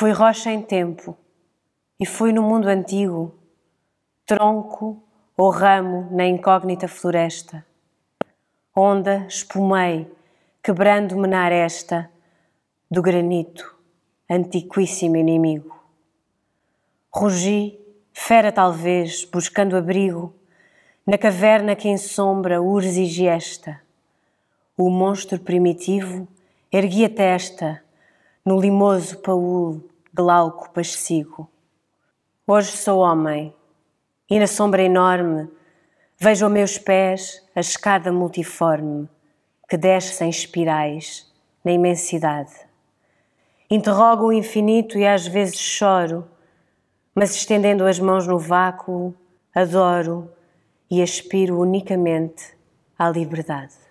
Foi rocha em tempo, e foi no mundo antigo, tronco ou ramo na incógnita floresta. Onda espumei, quebrando-me na aresta do granito, antiquíssimo inimigo. Rugi, fera talvez, buscando abrigo, na caverna que ensombra urze e giesta. O monstro primitivo ergui a testa, no limoso paul glauco pascigo. Hoje sou homem e na sombra enorme vejo a meus pés a escada multiforme que desce em espirais na imensidade. Interrogo o infinito e às vezes choro, mas estendendo as mãos no vácuo, adoro e aspiro unicamente à liberdade.